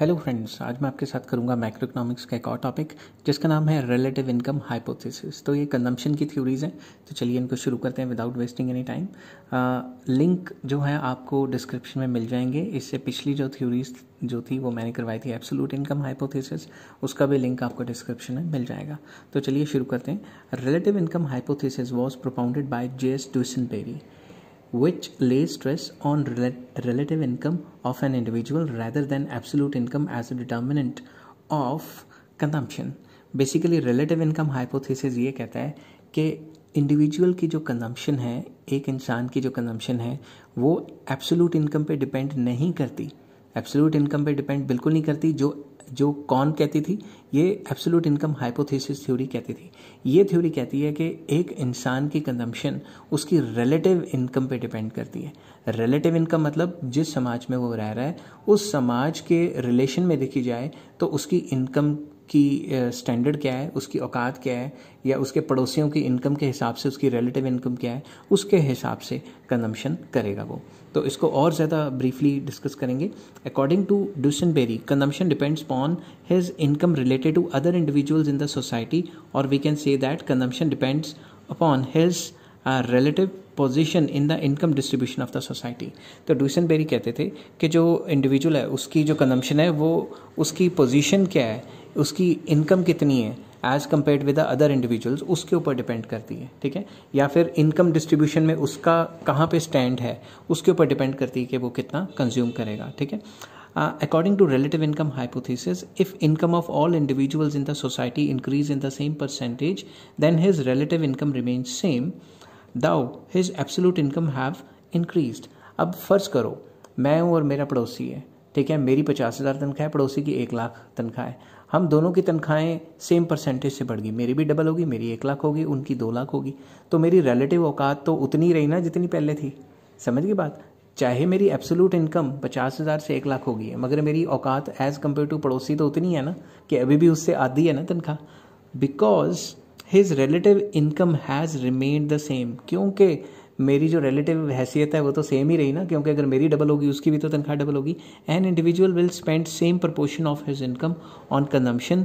Hello friends आज मैं आपके साथ करूंगा माइक्रो इकोनॉमिक्स का एक और टॉपिक जिसका नाम है रिलेटिव इनकम हाइपोथेसिस तो ये कंजम्पशन की थ्योरीज़ हैं तो चलिए इनको शुरू करते हैं without wasting any time link जो है आपको डिस्क्रिप्शन में मिल जाएंगे इससे पिछली जो थ्योरीज जो थी वो मैंने करवाई थी एब्सोलूट इनकम हाइपोथेसिस उसका भी लिंक आपको डिस्क्रिप्शन में मिल जाएगा तो चलिए शुरू करते हैं relative income hypothesis was propounded by J S Duesenberry which lays stress on rel- relative income of an individual rather than absolute income as a determinant of consumption basically relative income hypothesis ये कहता है कि individual की जो consumption है एक इंसान की जो कंजम्पशन है वो एब्सोलूट इनकम पे डिपेंड नहीं करती एब्सोलूट इनकम पे डिपेंड बिल्कुल नहीं करती जो जो कौन कहती थी ये एब्सोलूट इनकम हाइपोथेसिस थ्योरी कहती थी ये थ्योरी कहती है कि एक इंसान की कंजम्पशन उसकी रिलेटिव इनकम पे डिपेंड करती है रिलेटिव इनकम मतलब जिस समाज में वो रह रहा है उस समाज के रिलेशन में देखी जाए तो उसकी इनकम की स्टैंडर्ड क्या है उसकी औकात क्या है या उसके पड़ोसियों की इनकम के हिसाब से उसकी रिलेटिव इनकम क्या है उसके हिसाब से कंजम्पशन करेगा वो तो इसको और ज़्यादा ब्रीफली डिस्कस करेंगे according to Berry consumption depends upon his income related to other individuals in the society और we can say that consumption depends upon his relative position in the income distribution of the society तो Berry कहते थे कि जो individual है उसकी जो consumption है वो उसकी पोजीशन क्या है उसकी इनकम कितनी है as compared with the other individuals उसके ऊपर डिपेंड करती है ठीक है या फिर इनकम डिस्ट्रीब्यूशन में उसका कहाँ पे स्टैंड है उसके ऊपर डिपेंड करती है कि वो कितना कंज्यूम करेगा ठीक है uh, according to relative income hypothesis if income of all individuals in the society increase in the same percentage then his relative income remains same though his absolute income have increased अब फर्ज करो मैं हूँ और मेरा पड़ोसी है ठीक है मेरी पचास हज़ार तनख्वाह है पड़ोसी की एक लाख तनख्वाह है हम दोनों की तनख्वाहें सेम परसेंटेज से बढ़ गई मेरी भी डबल होगी मेरी एक लाख होगी उनकी दो लाख होगी तो मेरी रिलेटिव औकात तो उतनी रही ना जितनी पहले थी समझ गई बात चाहे मेरी एब्सोलूट इनकम पचास हज़ार से एक लाख होगी मगर मेरी औकात एज़ कम्पेयर टू पड़ोसी तो उतनी है ना कि अभी भी उससे आधी है ना तनख्वाह because his relative income has remain the same क्योंकि मेरी जो रिलेटिव हैसियत है वो तो सेम ही रही ना क्योंकि अगर मेरी डबल होगी उसकी भी तो तनख्वाह डबल होगी an individual will spend same proportion of his income on consumption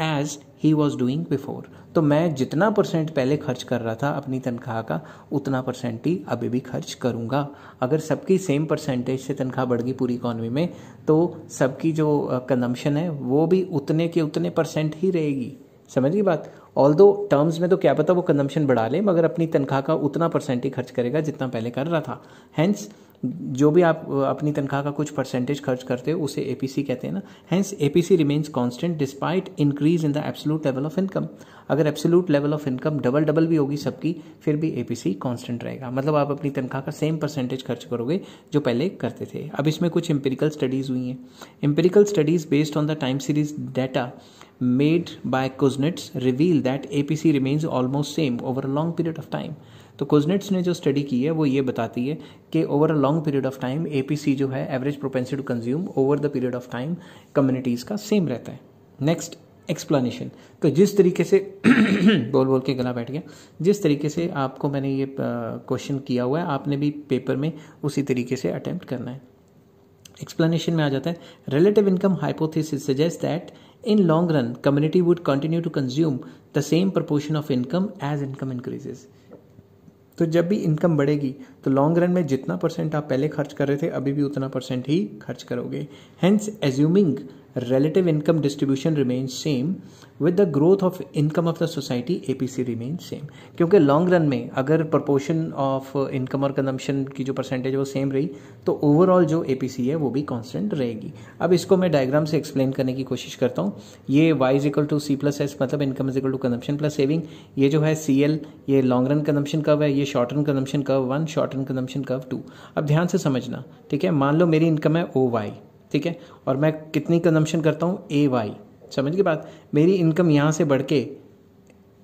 as he was doing before तो मैं जितना परसेंट पहले खर्च कर रहा था अपनी तनख्वाह का उतना परसेंट ही अभी भी खर्च करूँगा अगर सबकी सेम परसेंटेज से तनख्वाह बढ़ गई पूरी इकॉनमी में तो सबकी जो कंजम्पशन है वो भी उतने के उतने परसेंट ही रहेगी समझ गई बात ऑल दो टर्म्स में तो क्या पता वो कंजम्पशन बढ़ा ले मगर अपनी तनख्वाह का उतना परसेंट ही खर्च करेगा जितना पहले कर रहा था हैंस जो भी आप अपनी तनख्वाह का कुछ परसेंटेज खर्च करते हो उसे ए कहते हैं ना hence A P C remains constant despite increase in the absolute level of income अगर absolute level of income double double भी होगी सबकी फिर भी ए पी सी कॉन्स्टेंट रहेगा मतलब आप अपनी तनख्वाह का सेम परसेंटेज खर्च करोगे जो पहले करते थे अब इसमें कुछ एम्पेरिकल स्टडीज़ हुई हैं empirical studies based on the time series data made by made reveal that A P C remains almost same over a long period of time तो कोजनेट्स ने जो स्टडी की है वो ये बताती है कि over a long period of time ए जो है average propensity to consume over the period of time communities का सेम रहता है नेक्स्ट एक्सप्लेनेशन तो जिस तरीके से बोल बोल के गला बैठ गया जिस तरीके से आपको मैंने ये क्वेश्चन किया हुआ है आपने भी पेपर में उसी तरीके से अटैम्प्ट करना है एक्सप्लेनेशन में आ जाता है relative income hypothesis suggest that in long run community would continue to consume the same proportion of income as income increases तो जब भी इनकम बढ़ेगी तो लॉन्ग रन में जितना परसेंट आप पहले खर्च कर रहे थे अभी भी उतना परसेंट ही खर्च करोगे hence assuming relative income distribution remains same with the growth of income of the society APC remains same क्योंकि लॉन्ग रन में अगर proportion of uh, income और consumption की जो percentage वो सेम रही तो ओवरऑल जो APC है वो भी कांस्टेंट रहेगी अब इसको मैं डायग्राम से एक्सप्लेन करने की कोशिश करता हूँ ये y is equal to C plus S मतलब income is equal to consumption plus saving ये जो है सी एल ये लॉन्ग रन कंजम्पशन कर्व है ये short run consumption curve one short run consumption curve two अब ध्यान से समझना ठीक है मान लो मेरी इनकम है ओ वाई ठीक है और मैं कितनी कंजम्पशन करता हूँ ए वाई समझ के बात मेरी इनकम यहाँ से बढ़ के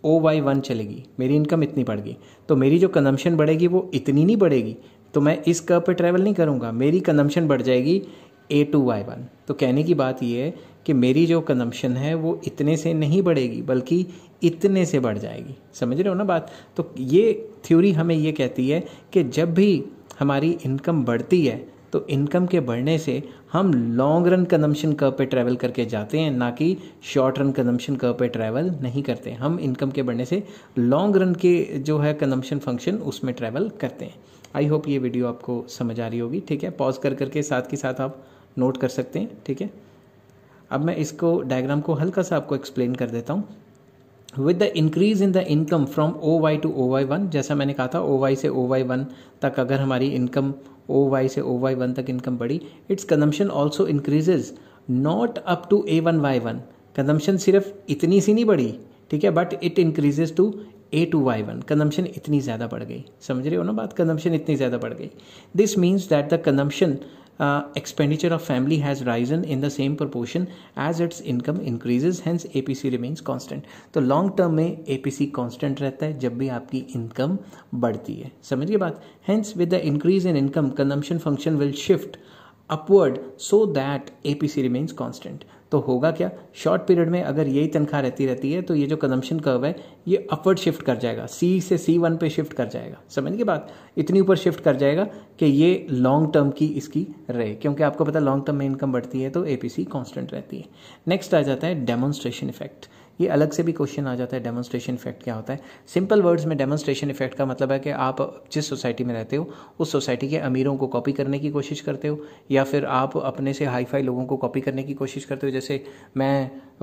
ओ वाई वन चलेगी मेरी इनकम इतनी बढ़ गई तो मेरी जो कंजम्पशन बढ़ेगी वो इतनी नहीं बढ़ेगी तो मैं इस कर्व पे ट्रैवल नहीं करूँगा मेरी कंजम्पशन बढ़ जाएगी ए टू वाई वन तो कहने की बात यह है कि मेरी जो कंजम्पशन है वो इतने से नहीं बढ़ेगी बल्कि इतने से बढ़ जाएगी समझ रहे हो ना बात तो ये थ्योरी हमें ये कहती है कि जब भी हमारी इनकम बढ़ती है तो इनकम के बढ़ने से हम लॉन्ग रन कंजम्पशन कर्व पे ट्रैवल करके जाते हैं ना कि शॉर्ट रन कंजम्पशन कर्व पे ट्रैवल नहीं करते हम इनकम के बढ़ने से लॉन्ग रन के जो है कंजम्पशन फंक्शन उसमें ट्रैवल करते हैं आई होप ये वीडियो आपको समझ आ रही होगी ठीक है पॉज कर करके साथ के साथ आप नोट कर सकते हैं ठीक है अब मैं इसको डायग्राम को हल्का सा आपको एक्सप्लेन कर देता हूँ with the increase in the income from O Y to O Y one जैसा मैंने कहा था ओ वाई से ओ वाई वन तक अगर हमारी इनकम ओ वाई से ओ वाई वन तक इनकम बढ़ी its consumption also increases not up to A one Y one consumption सिर्फ इतनी सी नहीं बढ़ी ठीक है but it increases to A two Y one consumption इतनी ज़्यादा बढ़ गई समझ रहे हो ना बात कंजम्पशन इतनी ज़्यादा बढ़ गई this means that the consumption expenditure of family has risen in the same proportion as its income increases hence A P C remains constant तो लॉन्ग टर्म में ए पी सी कॉन्स्टेंट रहता है जब भी आपकी इनकम बढ़ती है समझिए बात hence with the increase in income consumption function will shift upward so that A P C remains constant तो होगा क्या शॉर्ट पीरियड में अगर यही तनख्वाह रहती रहती है तो ये जो कंजम्पशन कर्व है ये अपवर्ड शिफ्ट कर जाएगा सी से सी वन पे शिफ्ट कर जाएगा समझ के बात इतनी ऊपर शिफ्ट कर जाएगा कि ये लॉन्ग टर्म की इसकी रहे क्योंकि आपको पता लॉन्ग टर्म में इनकम बढ़ती है तो ए पी सी रहती है नेक्स्ट आ जाता है डेमोन्स्ट्रेशन इफेक्ट ये अलग से भी क्वेश्चन आ जाता है डेमोन्स्ट्रेशन इफेक्ट क्या होता है सिंपल वर्ड्स में डेमोन्स्ट्रेशन इफेक्ट का मतलब है कि आप जिस सोसाइटी में रहते हो उस सोसाइटी के अमीरों को कॉपी करने की कोशिश करते हो या फिर आप अपने से हाई फाई लोगों को कॉपी करने की कोशिश करते हो जैसे मैं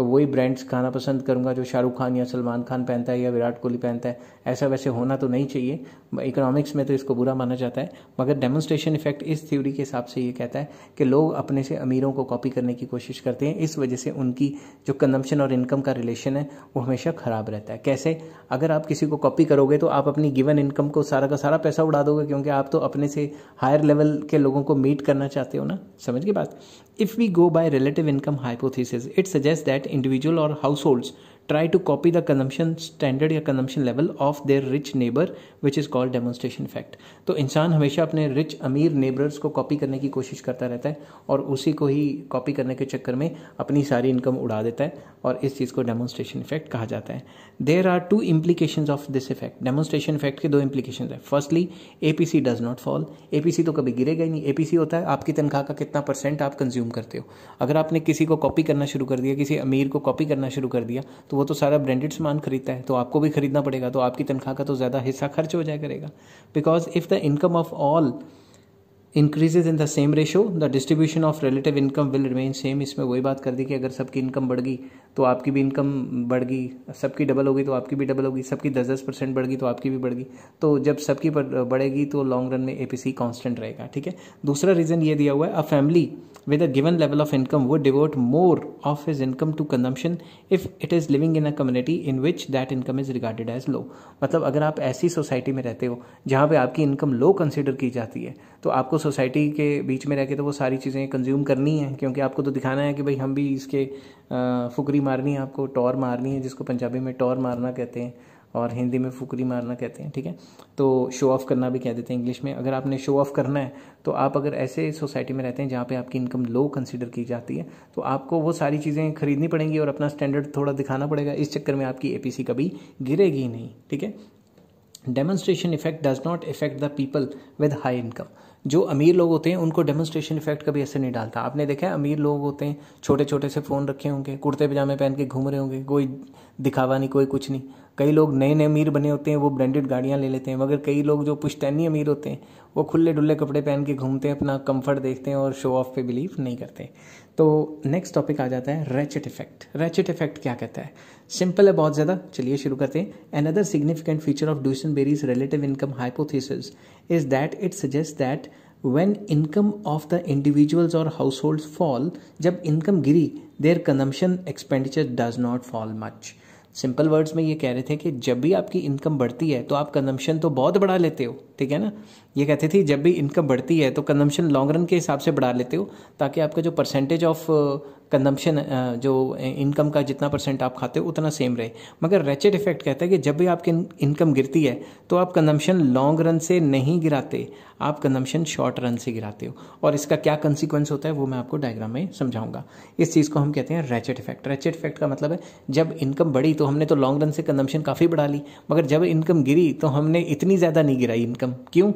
वही ब्रांड्स खाना पसंद करूँगा जो शाहरुख खान या सलमान खान पहनता है या विराट कोहली पहनता है ऐसा वैसे होना तो नहीं चाहिए इकोनॉमिक्स में तो इसको बुरा माना जाता है मगर डेमोन्स्ट्रेशन इफेक्ट इस थ्योरी के हिसाब से ये कहता है कि लोग अपने से अमीरों को कॉपी करने की कोशिश करते हैं इस वजह से उनकी जो कंजम्पशन और इनकम का रिलेशन है वो हमेशा ख़राब रहता है कैसे अगर आप किसी को कॉपी करोगे तो आप अपनी गिवन इनकम को सारा का सारा पैसा उड़ा दोगे क्योंकि आप तो अपने से हायर लेवल के लोगों को मीट करना चाहते हो ना समझ के बात if we go by relative income hypothesis it suggest that individual or households try to copy the consumption standard या consumption level of their rich neighbour which is called demonstration effect तो इंसान हमेशा अपने रिच अमीर neighbours को copy करने की कोशिश करता रहता है और उसी को ही कॉपी करने के चक्कर में अपनी सारी इनकम उड़ा देता है और इस चीज़ को डेमोन्स्ट्रेशन इफेक्ट कहा जाता है there are two implication of this effect demonstration effect के दो इम्प्लीकेशन है firstly A P C does not fall A P C तो कभी गिरेगा ही नहीं ए पी सी होता है आपकी तनख्वाह का कितना परसेंट आप कंज्यूम करते हो अगर आपने किसी को कॉपी करना शुरू कर दिया किसी अमीर को कॉपी करना शुरू कर दिया तो तो वो तो सारा ब्रांडेड सामान खरीदता है तो आपको भी खरीदना पड़ेगा तो आपकी तनख्वाह का तो ज़्यादा हिस्सा खर्च हो जाया करेगा because if the income of all increases in the same ratio the distribution of relative income will remain same इसमें वही बात कर दी कि अगर सबकी इनकम बढ़ गई तो आपकी भी इनकम बढ़ गई सबकी डबल होगी तो आपकी भी डबल होगी सबकी दस दस परसेंट बढ़ गई तो आपकी भी बढ़ गई तो जब सबकी बढ़ेगी तो लॉन्ग रन में ए पी सी कॉन्स्टेंट रहेगा ठीक है दूसरा रीज़न ये दिया हुआ है a family with a given level of income would devote more of his income to consumption if it is living in a community in which that income is regarded as low मतलब अगर आप ऐसी society में रहते हो जहाँ पर आपकी इनकम लो कंसिडर की जाती है तो आपको सोसाइटी के बीच में रह के तो वो सारी चीज़ें कंज्यूम करनी है क्योंकि आपको तो दिखाना है कि भाई हम भी इसके फुकरी मारनी है आपको टॉर मारनी है जिसको पंजाबी में टॉर मारना कहते हैं और हिंदी में फुकरी मारना कहते हैं ठीक है तो शो ऑफ करना भी कह देते हैं इंग्लिश में अगर आपने शो ऑफ करना है तो आप अगर ऐसे सोसाइटी में रहते हैं जहाँ पे आपकी इनकम लो कंसिडर की जाती है तो आपको वो सारी चीज़ें खरीदनी पड़ेंगी और अपना स्टैंडर्ड थोड़ा दिखाना पड़ेगा इस चक्कर में आपकी ए कभी गिरेगी नहीं ठीक है demonstration effect does not affect the people with high income जो अमीर लोग होते हैं उनको डेमोस्ट्रेशन इफेक्ट कभी ऐसे नहीं डालता आपने देखा है अमीर लोग होते हैं छोटे छोटे से फ़ोन रखे होंगे कुर्ते पजामे पहन के घूम रहे होंगे कोई दिखावा नहीं कोई कुछ नहीं कई लोग नए नए अमीर बने होते हैं वो ब्रांडेड गाड़ियाँ ले लेते हैं मगर कई लोग जो पुश्तैनी अमीर होते हैं वो खुले डुल्ले कपड़े पहन के घूमते हैं अपना कंफर्ट देखते हैं और शो ऑफ पे बिलीव नहीं करते तो नेक्स्ट टॉपिक आ जाता है रेचेट इफेक्ट रेचेट इफेक्ट क्या कहता है सिंपल है बहुत ज़्यादा चलिए शुरू करते हैं another significant feature of Duesenberry's relative income hypothesis is that it suggest that income of the individuals और हाउस होल्ड फॉल जब इनकम गिरी their consumption expenditure does not fall much simple words में ये कह रहे थे कि जब भी आपकी इनकम बढ़ती है तो आप कंजम्पशन तो बहुत बढ़ा लेते हो ठीक है ना ये कहते थे जब भी इनकम बढ़ती है तो कंजम्पशन लॉन्ग रन के हिसाब से बढ़ा लेते हो ताकि आपका जो परसेंटेज ऑफ कंजम्पशन जो इनकम का जितना परसेंट आप खाते हो उतना सेम रहे मगर रेचेड इफेक्ट कहता है कि जब भी आपकी इनकम गिरती है तो आप कंजम्पशन लॉन्ग रन से नहीं गिराते आप कंजम्पशन शॉर्ट रन से गिराते हो और इसका क्या कंसिक्वेंस होता है वो मैं आपको डायग्राम में समझाऊंगा इस चीज़ को हम कहते हैं रेचेड इफेक्ट रेचेड इफेक्ट का मतलब है जब इनकम बढ़ी तो हमने तो लॉन्ग रन से कंजम्पशन काफ़ी बढ़ा ली मगर जब इनकम गिरी तो हमने इतनी ज़्यादा नहीं गिराई इनकम क्यों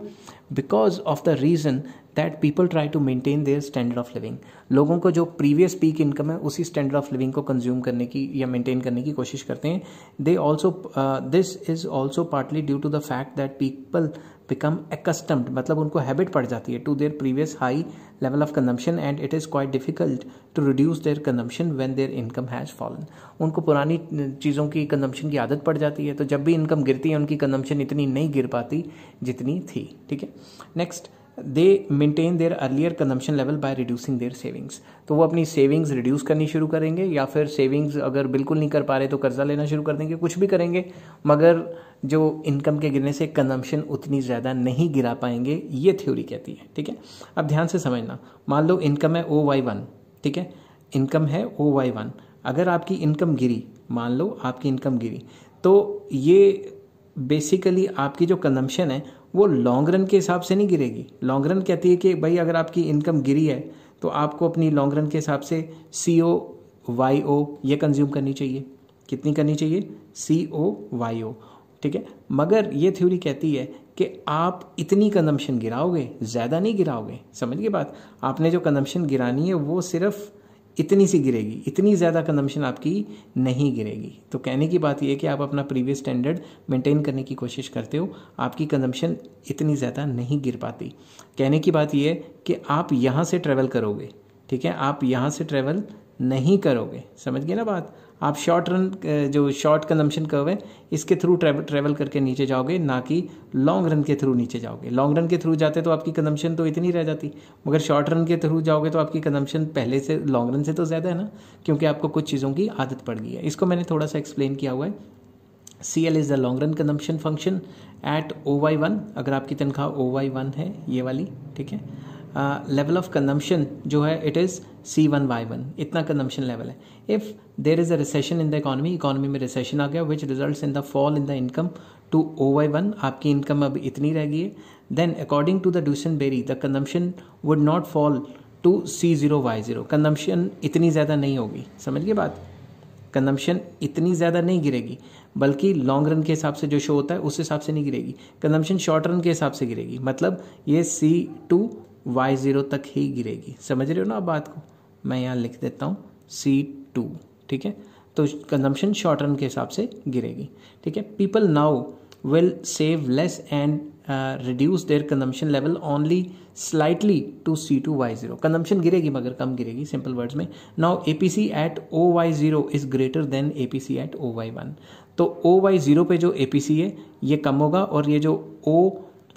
because of the reason that people try to maintain their standard of living लोगों को जो प्रीवियस पीक इनकम है उसी स्टैंडर्ड ऑफ लिविंग को कंज्यूम करने की या मेंटेन करने की कोशिश करते हैं they also this is also partly due to the fact that people become accustomed मतलब उनको हैबिट पड़ जाती है to their previous high level of consumption and it is quite difficult to reduce their consumption when their income has fallen उनको पुरानी चीज़ों की consumption की आदत पड़ जाती है तो जब भी इनकम गिरती है उनकी कंजम्पशन इतनी नहीं गिर पाती जितनी थी ठीक है next they maintain their earlier consumption level by reducing their savings तो वो अपनी सेविंग्स रिड्यूस करनी शुरू करेंगे या फिर सेविंग्स अगर बिल्कुल नहीं कर पा रहे तो कर्ज़ा लेना शुरू कर देंगे कुछ भी करेंगे मगर जो इनकम के गिरने से कंजम्पशन उतनी ज़्यादा नहीं गिरा पाएंगे ये थ्योरी कहती है ठीक है अब ध्यान से समझना मान लो इनकम है ओ वाई वन ठीक है इनकम है ओ वाई वन अगर आपकी इनकम गिरी मान लो आपकी इनकम गिरी तो ये बेसिकली आपकी जो कंजम्पशन है वो लॉन्ग रन के हिसाब से नहीं गिरेगी लॉन्ग रन कहती है कि भाई अगर आपकी इनकम गिरी है तो आपको अपनी लॉन्ग रन के हिसाब से सी ओ वाई ओ ये कंज्यूम करनी चाहिए कितनी करनी चाहिए सी ओ वाई ओ ठीक है मगर ये थ्योरी कहती है कि आप इतनी कंजम्पशन गिराओगे ज़्यादा नहीं गिराओगे समझ गए बात आपने जो कंजम्पशन गिरानी है वो सिर्फ इतनी सी गिरेगी इतनी ज़्यादा कंजम्पशन आपकी नहीं गिरेगी तो कहने की बात यह कि आप अपना प्रीवियस स्टैंडर्ड मेंटेन करने की कोशिश करते हो आपकी कंजम्पशन इतनी ज़्यादा नहीं गिर पाती कहने की बात यह कि आप यहाँ से ट्रैवल करोगे ठीक है आप यहाँ से ट्रैवल नहीं करोगे समझ गए ना बात आप शॉर्ट रन जो शॉर्ट कंजम्पशन कर्व है इसके थ्रू ट्रेवल करके नीचे जाओगे ना कि लॉन्ग रन के थ्रू नीचे जाओगे लॉन्ग रन के थ्रू जाते तो आपकी कंजम्पशन तो इतनी रह जाती मगर शॉर्ट रन के थ्रू जाओगे तो आपकी कंजम्पशन पहले से लॉन्ग रन से तो ज़्यादा है ना क्योंकि आपको कुछ चीज़ों की आदत पड़ गई है इसको मैंने थोड़ा सा एक्सप्लेन किया हुआ है C L is the long run consumption function at O Y one अगर आपकी तनख्वाह ओ वाई वन है ये वाली ठीक है लेवल ऑफ कंजम्पशन जो है it is C one Y one इतना कंजम्पशन लेवल है if there is a recession in the economy economy में रिसेशन आ गया which result in the fall in the income to O Y one आपकी income अब इतनी रह गई है then according to the Duesenberry the consumption would not fall to C zero Y zero consumption इतनी ज़्यादा नहीं होगी समझ गए बात कंजम्पशन इतनी ज़्यादा नहीं गिरेगी बल्कि लॉन्ग रन के हिसाब से जो शो होता है उस हिसाब से नहीं गिरेगी कंजम्पशन शॉर्ट रन के हिसाब से गिरेगी मतलब ये सी टू y0 तक ही गिरेगी समझ रहे हो ना बात को मैं यहाँ लिख देता हूँ c2 ठीक है तो कंजम्पशन शॉर्ट रन के हिसाब से गिरेगी ठीक है people now will save less and reduce their consumption level only slightly to c2 y0 Y consumption गिरेगी मगर कम गिरेगी सिंपल वर्ड्स में now A P C at O Y zero is greater than A P C at O Y one तो O Y zero पे जो ए P सी है ये कम होगा और ये जो ओ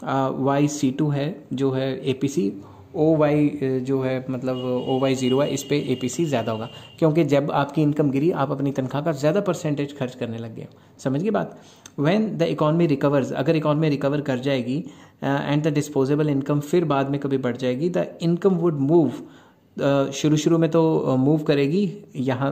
वाई सी टू है जो है ए पी सी ओ वाई जो है मतलब ओ वाई ज़ीरो है इस पर ए पी सी ज़्यादा होगा क्योंकि जब आपकी इनकम गिरी आप अपनी तनख्वाह का ज़्यादा परसेंटेज खर्च करने लग गए समझ गए बात वैन द इकॉनमी रिकवर्स अगर इकॉनमी रिकवर कर जाएगी एंड द डिस्पोजेबल इनकम फिर बाद में कभी बढ़ जाएगी द इनकम वुड मूव शुरू शुरू में तो मूव करेगी यहाँ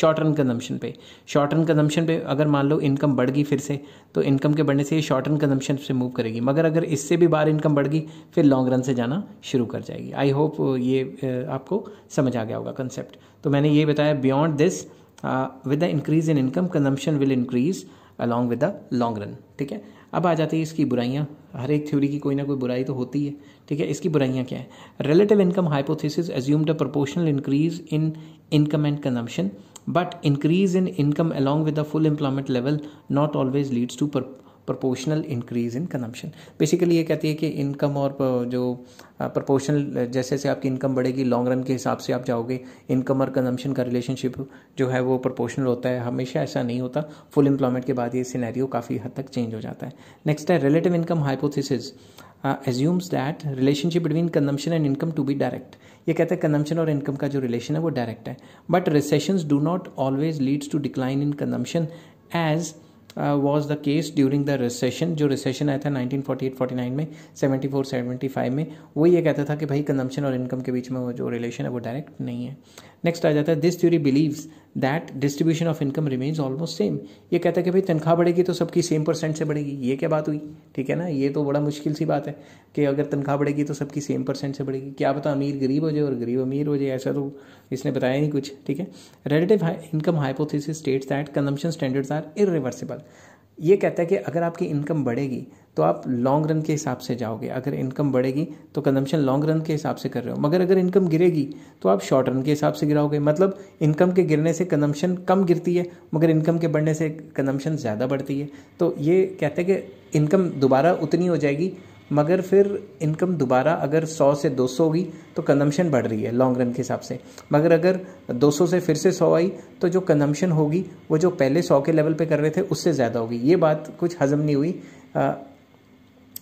शॉर्ट रन कन्जम्पशन पे शॉर्ट रन कंजम्पशन पे अगर मान लो इनकम बढ़ गई फिर से तो इनकम के बढ़ने से ये शॉर्ट रन कंजम्पशन से मूव करेगी मगर अगर इससे भी बाहर इनकम बढ़ गई फिर लॉन्ग रन से जाना शुरू कर जाएगी आई होप ये आपको समझ आ गया होगा कंसेप्ट तो मैंने ये बताया beyond this with the increase in income consumption will increase along with the long run ठीक है अब आ जाती है इसकी बुराइयाँ हर एक थ्योरी की कोई ना कोई बुराई तो होती है ठीक है इसकी बुराइयाँ क्या है relative income hypothesis assumed a proportional increase in income and consumption but increase in income along with the full employment level not always leads to per proportional increase in consumption basically ये कहती है कि income और uh, जो proportional uh, uh, जैसे जैसे आपकी income बढ़ेगी लॉन्ग रन के हिसाब से आप जाओगे इनकम और कंजम्पशन का रिलेशनशिप जो है वो प्रोपोर्शनल होता है हमेशा ऐसा नहीं होता फुल एम्प्लॉयमेंट के बाद ये सिनेरियो काफ़ी हद तक चेंज हो जाता है नेक्स्ट है relative income hypothesis assumes that relationship between consumption and income to be direct ये कहते हैं कंजम्पशन और इनकम का जो रिलेशन है वो डायरेक्ट है but recessions do not always leads to decline in consumption as was the case during the recession जो रिसेशन आया था 1948-49 में 74-75 में वो ये कहता था कि भाई कंजम्पशन और इनकम के बीच में वो जो रिलेशन है वो डायरेक्ट नहीं है नेक्स्ट आ जाता है this theory believes that distribution of income remains almost same ये कहता है कि भाई तनख्वाह बढ़ेगी तो सबकी सेम परसेंट से बढ़ेगी ये क्या बात हुई ठीक है ना ये तो बड़ा मुश्किल सी बात है कि अगर तनख्वाह बढ़ेगी तो सबकी सेम परसेंट से बढ़ेगी क्या पता अमीर गरीब हो जाए और गरीब अमीर हो जाए ऐसा तो इसने बताया नहीं कुछ ठीक है relative income hypothesis states that consumption standards are irreversible ये कहता है कि अगर आपकी इनकम बढ़ेगी तो आप लॉन्ग रन के हिसाब से जाओगे अगर इनकम बढ़ेगी तो कंजम्पशन लॉन्ग रन के हिसाब से कर रहे हो मगर अगर इनकम गिरेगी तो आप शॉर्ट रन के हिसाब से गिराओगे मतलब इनकम के गिरने से कंजम्पशन कम गिरती है मगर इनकम के बढ़ने से कंजम्पशन ज़्यादा बढ़ती है तो ये कहते हैं कि इनकम दोबारा उतनी हो जाएगी मगर फिर इनकम दोबारा अगर 100 से 200 होगी तो कंजम्पशन बढ़ रही है लॉन्ग रन के हिसाब से मगर अगर 200 से फिर से 100 आई तो जो कंजम्पशन होगी वो जो पहले 100 के लेवल पे कर रहे थे उससे ज़्यादा होगी ये बात कुछ हजम नहीं हुई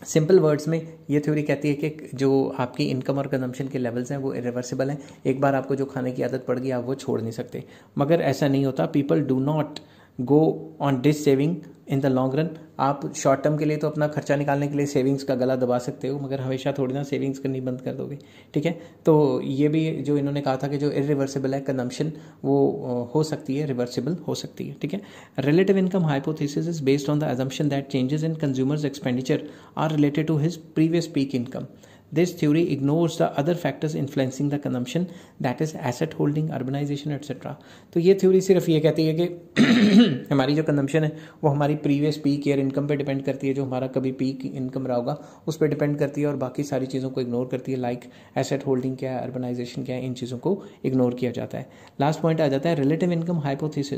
सिंपल वर्ड्स में ये थ्योरी कहती है कि जो आपकी इनकम और कंजम्पशन के लेवल्स हैं वो इरिवर्सिबल हैं एक बार आपको जो खाने की आदत पड़ गई आप वो छोड़ नहीं सकते मगर ऐसा नहीं होता people do not go on dissaving in the long run आप शॉर्ट टर्म के लिए तो अपना खर्चा निकालने के लिए सेविंग्स का गला दबा सकते हो मगर हमेशा थोड़ी ना सेविंग्स करनी बंद कर दोगे ठीक है तो ये भी जो इन्होंने कहा था कि जो इरिवर्सिबल है कन्जम्पशन वो हो सकती है रिवर्सिबल हो सकती है ठीक है relative income hypothesis is based on the assumption that changes in consumers expenditure are related to his previous peak income This theory ignores the other factors influencing the consumption, that is asset holding, urbanization, etc. तो ये theory सिर्फ ये कहती है कि हमारी जो consumption है वो हमारी प्रीवियस पीक ईयर इनकम पे डिपेंड करती है जो हमारा कभी पीक इनकम रहा होगा उस पर डिपेंड करती है और बाकी सारी चीज़ों को इग्नोर करती है लाइक एसेट होल्डिंग क्या है अर्बनाइजेशन क्या है इन चीज़ों को इग्नोर किया जाता है लास्ट पॉइंट आ जाता है relative income hypothesis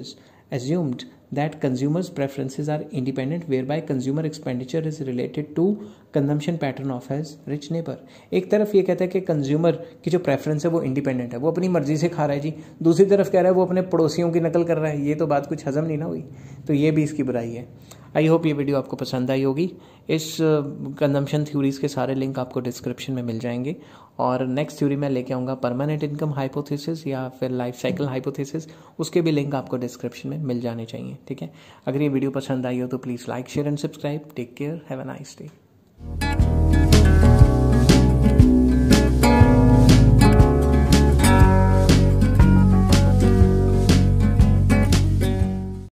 assumed that consumers preferences are independent whereby consumer expenditure is related to consumption pattern of his rich neighbour एक तरफ ये कहता है कि कंज्यूमर की जो प्रेफरेंस है वो इंडिपेंडेंट है वो अपनी मर्जी से खा रहा है जी दूसरी तरफ कह रहा है वो अपने पड़ोसियों की नकल कर रहा है ये तो बात कुछ हजम नहीं ना हुई तो ये भी इसकी बुराई है आई होप ये वीडियो आपको पसंद आई होगी इस कंजम्पशन थ्योरीज़ के सारे लिंक आपको डिस्क्रिप्शन में मिल जाएंगे और नेक्स्ट थ्योरी मैं लेके आऊँगा परमानेंट इनकम हाइपोथेसिस या फिर लाइफ साइकिल हाइपोथेसिस उसके भी लिंक आपको डिस्क्रिप्शन में मिल जाने चाहिए ठीक है अगर ये वीडियो पसंद आई हो तो please like share and subscribe take care have a nice day